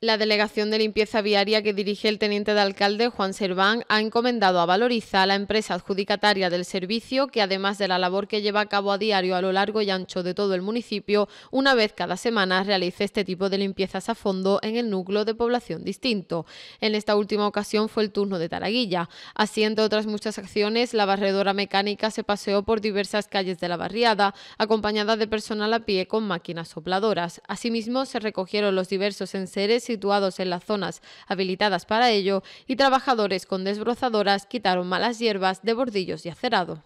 La delegación de limpieza viaria que dirige el teniente de alcalde Juan Serván ha encomendado a Valoriza, la empresa adjudicataria del servicio, que además de la labor que lleva a cabo a diario a lo largo y ancho de todo el municipio, una vez cada semana realice este tipo de limpiezas a fondo en el núcleo de población distinto. En esta última ocasión fue el turno de Taraguilla. Así, entre otras muchas acciones, la barredora mecánica se paseó por diversas calles de la barriada, acompañada de personal a pie con máquinas sopladoras. Asimismo, se recogieron los diversos enseres situados en las zonas habilitadas para ello y trabajadores con desbrozadoras quitaron malas hierbas de bordillos y acerado.